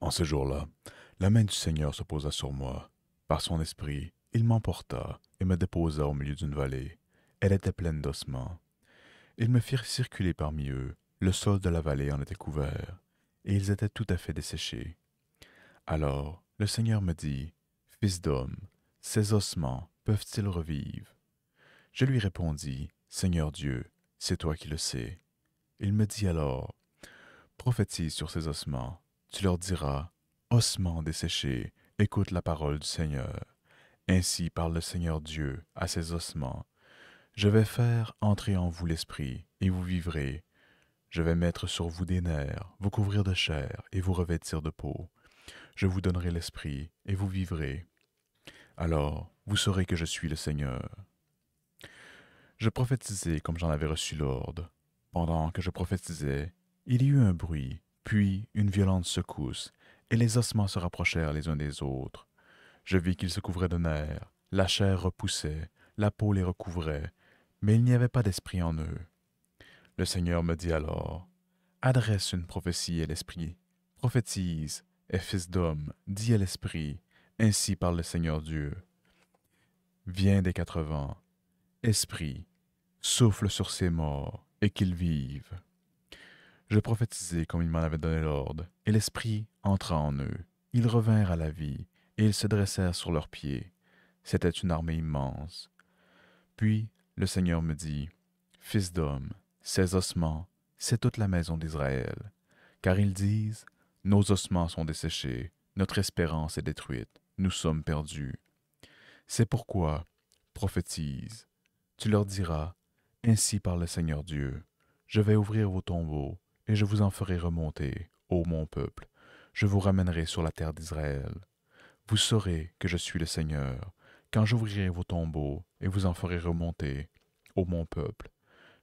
En ce jour-là, la main du Seigneur se posa sur moi. Par son esprit, il m'emporta et me déposa au milieu d'une vallée. Elle était pleine d'ossements. Ils me firent circuler parmi eux. Le sol de la vallée en était couvert, et ils étaient tout à fait desséchés. Alors le Seigneur me dit, Fils d'homme, ces ossements peuvent-ils revivre Je lui répondis, Seigneur Dieu, c'est toi qui le sais. Il me dit alors, Prophétise sur ces ossements tu leur diras, ossements desséchés, écoute la parole du Seigneur. Ainsi parle le Seigneur Dieu à ses ossements. Je vais faire entrer en vous l'esprit, et vous vivrez. Je vais mettre sur vous des nerfs, vous couvrir de chair, et vous revêtir de peau. Je vous donnerai l'esprit, et vous vivrez. Alors vous saurez que je suis le Seigneur. Je prophétisais comme j'en avais reçu l'ordre. Pendant que je prophétisais, il y eut un bruit, puis une violente secousse, et les ossements se rapprochèrent les uns des autres. Je vis qu'ils se couvraient de nerfs, la chair repoussait, la peau les recouvrait, mais il n'y avait pas d'esprit en eux. Le Seigneur me dit alors, Adresse une prophétie à l'esprit, prophétise, et fils d'homme, dis à l'esprit, ainsi parle le Seigneur Dieu. Viens des quatre vents, esprit, souffle sur ces morts, et qu'ils vivent. Je prophétisai comme il m'en avait donné l'ordre, et l'Esprit entra en eux. Ils revinrent à la vie, et ils se dressèrent sur leurs pieds. C'était une armée immense. Puis le Seigneur me dit, Fils d'homme, ces ossements, c'est toute la maison d'Israël. Car ils disent, Nos ossements sont desséchés, notre espérance est détruite, nous sommes perdus. C'est pourquoi, prophétise, tu leur diras, Ainsi par le Seigneur Dieu, je vais ouvrir vos tombeaux, et je vous en ferai remonter, ô mon peuple, je vous ramènerai sur la terre d'Israël. Vous saurez que je suis le Seigneur, quand j'ouvrirai vos tombeaux et vous en ferai remonter, ô mon peuple.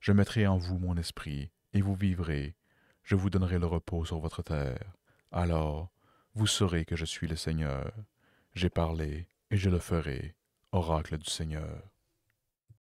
Je mettrai en vous mon esprit, et vous vivrez, je vous donnerai le repos sur votre terre. Alors, vous saurez que je suis le Seigneur. J'ai parlé, et je le ferai, oracle du Seigneur.